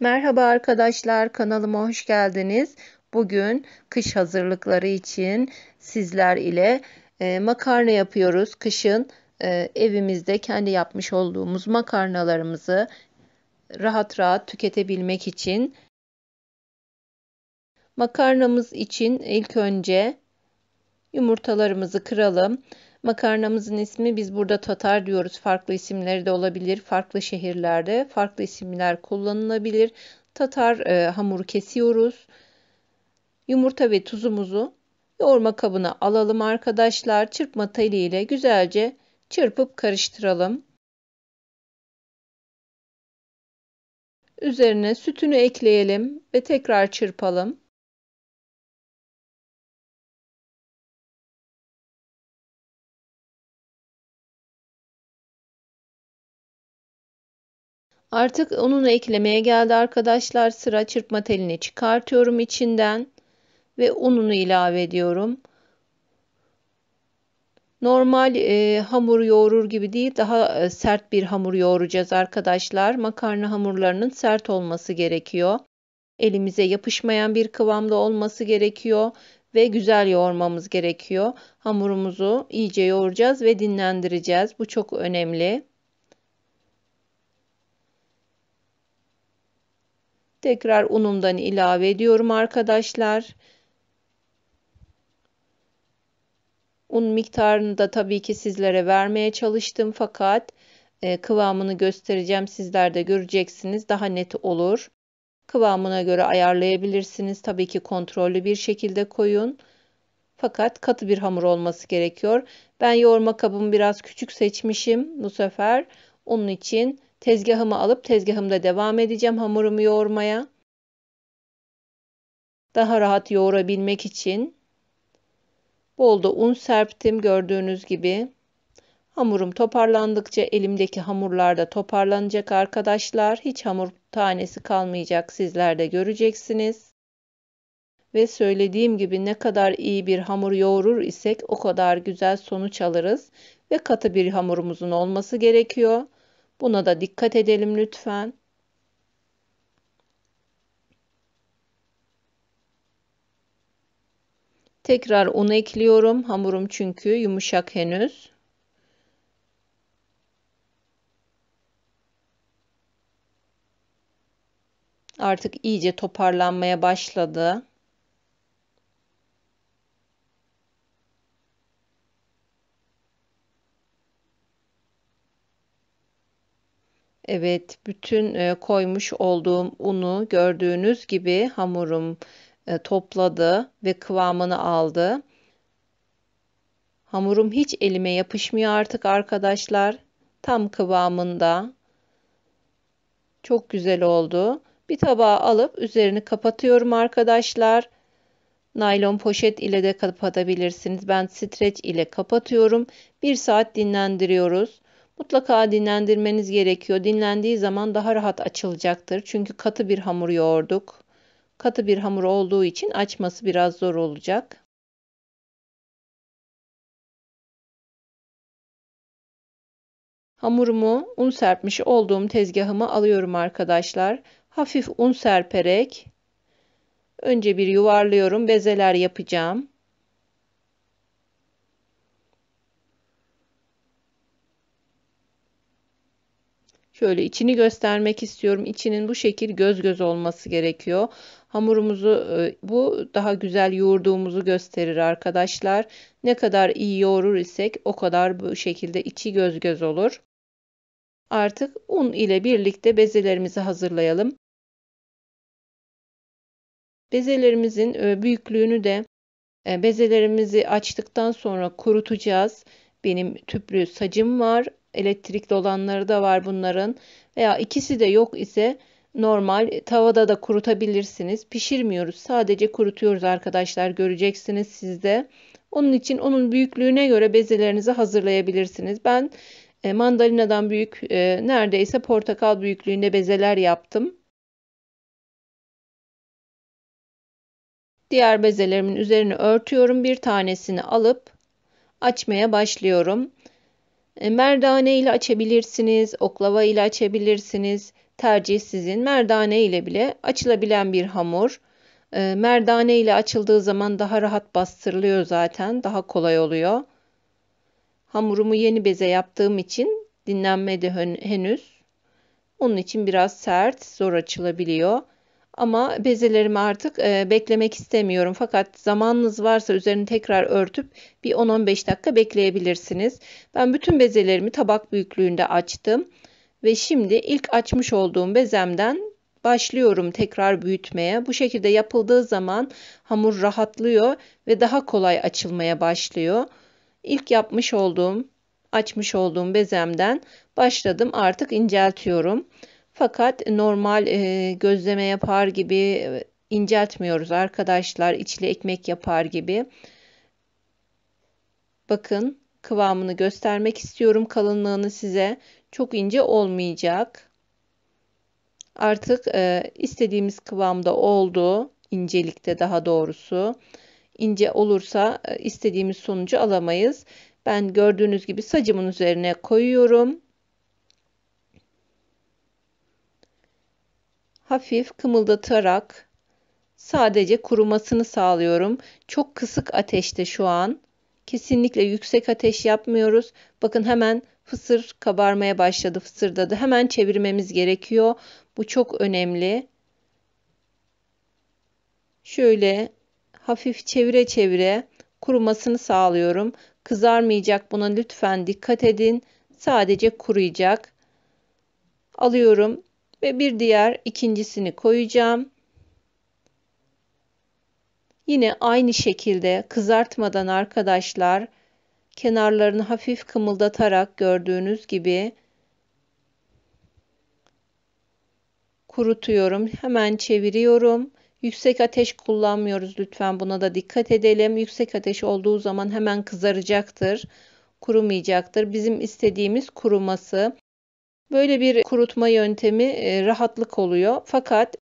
Merhaba arkadaşlar kanalıma hoş geldiniz. Bugün kış hazırlıkları için sizler ile e, makarna yapıyoruz. Kışın e, evimizde kendi yapmış olduğumuz makarnalarımızı rahat rahat tüketebilmek için makarnamız için ilk önce yumurtalarımızı kıralım. Makarnamızın ismi biz burada tatar diyoruz. Farklı isimleri de olabilir. Farklı şehirlerde farklı isimler kullanılabilir. Tatar e, hamuru kesiyoruz. Yumurta ve tuzumuzu yoğurma kabına alalım arkadaşlar. Çırpma teli ile güzelce çırpıp karıştıralım. Üzerine sütünü ekleyelim ve tekrar çırpalım. Artık onunla eklemeye geldi arkadaşlar. Sıra çırpma telini çıkartıyorum içinden ve ununu ilave ediyorum. Normal e, hamur yoğurur gibi değil daha e, sert bir hamur yoğuracağız arkadaşlar. Makarna hamurlarının sert olması gerekiyor. Elimize yapışmayan bir kıvamda olması gerekiyor ve güzel yoğurmamız gerekiyor. Hamurumuzu iyice yoğuracağız ve dinlendireceğiz. Bu çok önemli. Tekrar unumdan ilave ediyorum arkadaşlar. Un miktarını da tabii ki sizlere vermeye çalıştım fakat e, kıvamını göstereceğim. Sizler de göreceksiniz. Daha net olur. Kıvamına göre ayarlayabilirsiniz. Tabii ki kontrollü bir şekilde koyun. Fakat katı bir hamur olması gerekiyor. Ben yoğurma kabımı biraz küçük seçmişim bu sefer. Onun için Tezgahımı alıp tezgahımda devam edeceğim hamurumu yoğurmaya. Daha rahat yoğurabilmek için bolda un serptim gördüğünüz gibi. Hamurum toparlandıkça elimdeki hamurlar da toparlanacak arkadaşlar. Hiç hamur tanesi kalmayacak sizler de göreceksiniz. Ve söylediğim gibi ne kadar iyi bir hamur yoğurur isek o kadar güzel sonuç alırız. Ve katı bir hamurumuzun olması gerekiyor. Buna da dikkat edelim lütfen. Tekrar un ekliyorum. Hamurum çünkü yumuşak henüz. Artık iyice toparlanmaya başladı. Evet, bütün e, koymuş olduğum unu gördüğünüz gibi hamurum e, topladı ve kıvamını aldı. Hamurum hiç elime yapışmıyor artık arkadaşlar. Tam kıvamında. Çok güzel oldu. Bir tabağa alıp üzerini kapatıyorum arkadaşlar. Naylon poşet ile de kapatabilirsiniz. Ben streç ile kapatıyorum. Bir saat dinlendiriyoruz. Mutlaka dinlendirmeniz gerekiyor. Dinlendiği zaman daha rahat açılacaktır. Çünkü katı bir hamur yoğurduk. Katı bir hamur olduğu için açması biraz zor olacak. Hamurumu un serpmiş olduğum tezgahıma alıyorum arkadaşlar. Hafif un serperek önce bir yuvarlıyorum. Bezeler yapacağım. Şöyle içini göstermek istiyorum. İçinin bu şekil göz göz olması gerekiyor. Hamurumuzu e, bu daha güzel yoğurduğumuzu gösterir arkadaşlar. Ne kadar iyi yoğurur isek o kadar bu şekilde içi göz göz olur. Artık un ile birlikte bezelerimizi hazırlayalım. Bezelerimizin e, büyüklüğünü de e, bezelerimizi açtıktan sonra kurutacağız. Benim tüplü sacım var elektrikli olanları da var bunların. Veya ikisi de yok ise normal tavada da kurutabilirsiniz. Pişirmiyoruz. Sadece kurutuyoruz arkadaşlar. Göreceksiniz sizde. Onun için onun büyüklüğüne göre bezelerinizi hazırlayabilirsiniz. Ben e, mandalinadan büyük e, neredeyse portakal büyüklüğünde bezeler yaptım. Diğer bezelerimin üzerine örtüyorum. Bir tanesini alıp açmaya başlıyorum. E, merdane ile açabilirsiniz, oklava ile açabilirsiniz. Tercih sizin. Merdane ile bile açılabilen bir hamur. E, merdane ile açıldığı zaman daha rahat bastırılıyor zaten. Daha kolay oluyor. Hamurumu yeni beze yaptığım için dinlenmedi henüz. Onun için biraz sert, zor açılabiliyor. Ama bezelerimi artık e, beklemek istemiyorum. Fakat zamanınız varsa üzerini tekrar örtüp bir 10-15 dakika bekleyebilirsiniz. Ben bütün bezelerimi tabak büyüklüğünde açtım. Ve şimdi ilk açmış olduğum bezemden başlıyorum tekrar büyütmeye. Bu şekilde yapıldığı zaman hamur rahatlıyor ve daha kolay açılmaya başlıyor. İlk yapmış olduğum, açmış olduğum bezemden başladım. Artık inceltiyorum. Fakat normal e, gözleme yapar gibi e, inceltmiyoruz arkadaşlar. İçli ekmek yapar gibi. Bakın kıvamını göstermek istiyorum kalınlığını size. Çok ince olmayacak. Artık e, istediğimiz kıvamda oldu. İncelikte daha doğrusu. İnce olursa e, istediğimiz sonucu alamayız. Ben gördüğünüz gibi sacımın üzerine koyuyorum. hafif kımıldatarak sadece kurumasını sağlıyorum. Çok kısık ateşte şu an. Kesinlikle yüksek ateş yapmıyoruz. Bakın hemen fısır kabarmaya başladı, fısırdadı. Hemen çevirmemiz gerekiyor. Bu çok önemli. Şöyle hafif çevire çevire kurumasını sağlıyorum. Kızarmayacak buna lütfen dikkat edin. Sadece kuruyacak. Alıyorum ve bir diğer ikincisini koyacağım. Yine aynı şekilde kızartmadan arkadaşlar kenarlarını hafif kımıldatarak gördüğünüz gibi kurutuyorum. Hemen çeviriyorum. Yüksek ateş kullanmıyoruz lütfen buna da dikkat edelim. Yüksek ateş olduğu zaman hemen kızaracaktır. Kurumayacaktır. Bizim istediğimiz kuruması. Böyle bir kurutma yöntemi e, rahatlık oluyor. Fakat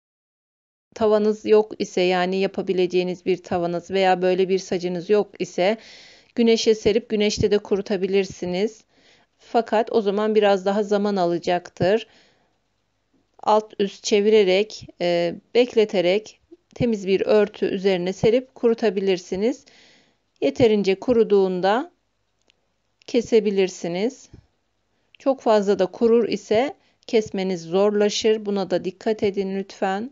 tavanız yok ise yani yapabileceğiniz bir tavanız veya böyle bir sacınız yok ise güneşe serip güneşte de kurutabilirsiniz. Fakat o zaman biraz daha zaman alacaktır. Alt üst çevirerek, e, bekleterek temiz bir örtü üzerine serip kurutabilirsiniz. Yeterince kuruduğunda kesebilirsiniz. Çok fazla da kurur ise kesmeniz zorlaşır. Buna da dikkat edin lütfen.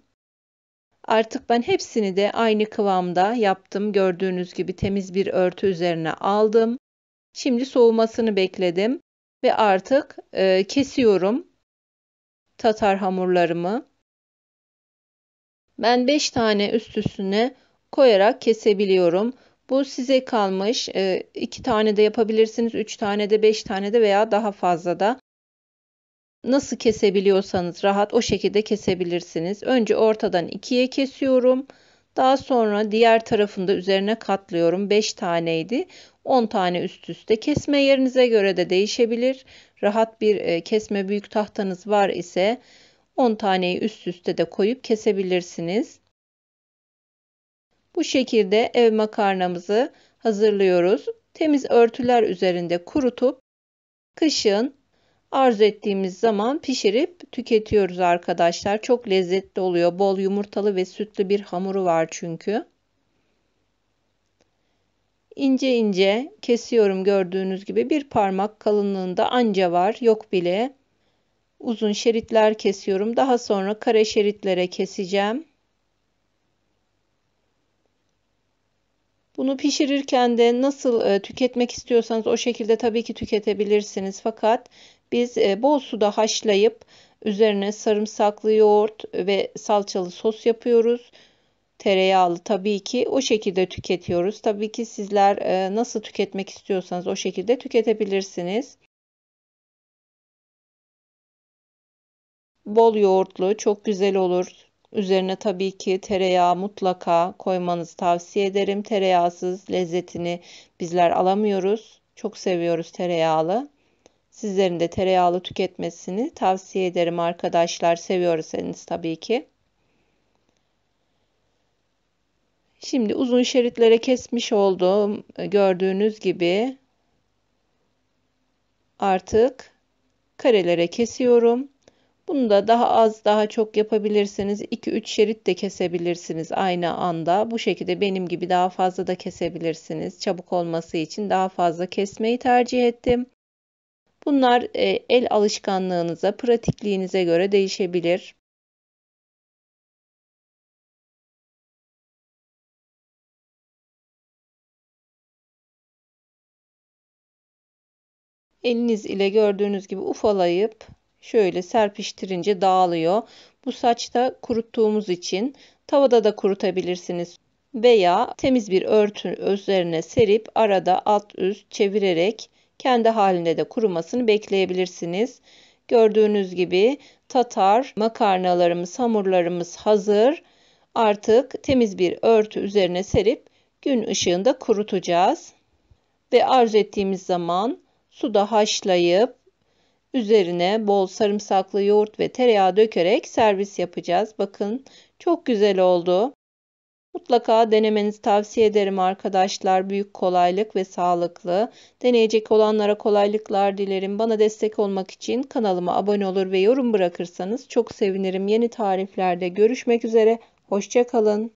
Artık ben hepsini de aynı kıvamda yaptım. Gördüğünüz gibi temiz bir örtü üzerine aldım. Şimdi soğumasını bekledim ve artık e, kesiyorum tatar hamurlarımı. Ben 5 tane üst üstüne koyarak kesebiliyorum. Bu size kalmış. E, iki tane de yapabilirsiniz. Üç tane de beş tane de veya daha fazla da. Nasıl kesebiliyorsanız rahat o şekilde kesebilirsiniz. Önce ortadan ikiye kesiyorum. Daha sonra diğer tarafında üzerine katlıyorum. 5 taneydi. 10 tane üst üste. Kesme yerinize göre de değişebilir. Rahat bir e, kesme büyük tahtanız var ise 10 taneyi üst üste de koyup kesebilirsiniz. Bu şekilde ev makarnamızı hazırlıyoruz. Temiz örtüler üzerinde kurutup kışın arzu ettiğimiz zaman pişirip tüketiyoruz arkadaşlar. Çok lezzetli oluyor. Bol yumurtalı ve sütlü bir hamuru var çünkü. İnce ince kesiyorum gördüğünüz gibi bir parmak kalınlığında anca var yok bile. Uzun şeritler kesiyorum. Daha sonra kare şeritlere keseceğim. Bunu pişirirken de nasıl e, tüketmek istiyorsanız o şekilde tabii ki tüketebilirsiniz. Fakat biz e, bol suda haşlayıp üzerine sarımsaklı yoğurt ve salçalı sos yapıyoruz. Tereyağlı tabii ki o şekilde tüketiyoruz. Tabii ki sizler e, nasıl tüketmek istiyorsanız o şekilde tüketebilirsiniz. Bol yoğurtlu çok güzel olur. Üzerine tabii ki tereyağı mutlaka koymanızı tavsiye ederim. Tereyağsız lezzetini bizler alamıyoruz. Çok seviyoruz tereyağlı. Sizlerin de tereyağlı tüketmesini tavsiye ederim arkadaşlar. Seviyoruz Seviyorsanız tabii ki. Şimdi uzun şeritlere kesmiş olduğum gördüğünüz gibi artık karelere kesiyorum. Bunu da daha az daha çok yapabilirsiniz. 2-3 şerit de kesebilirsiniz aynı anda. Bu şekilde benim gibi daha fazla da kesebilirsiniz. Çabuk olması için daha fazla kesmeyi tercih ettim. Bunlar e, el alışkanlığınıza, pratikliğinize göre değişebilir. Eliniz ile gördüğünüz gibi ufalayıp şöyle serpiştirince dağılıyor. Bu saçta kuruttuğumuz için tavada da kurutabilirsiniz veya temiz bir örtü üzerine serip arada alt üst çevirerek kendi halinde de kurumasını bekleyebilirsiniz. Gördüğünüz gibi tatar makarnalarımız, hamurlarımız hazır. Artık temiz bir örtü üzerine serip gün ışığında kurutacağız. Ve arzu ettiğimiz zaman suda haşlayıp Üzerine bol sarımsaklı yoğurt ve tereyağı dökerek servis yapacağız. Bakın çok güzel oldu. Mutlaka denemenizi tavsiye ederim arkadaşlar. Büyük kolaylık ve sağlıklı. Deneyecek olanlara kolaylıklar dilerim. Bana destek olmak için kanalıma abone olur ve yorum bırakırsanız çok sevinirim. Yeni tariflerde görüşmek üzere. Hoşçakalın.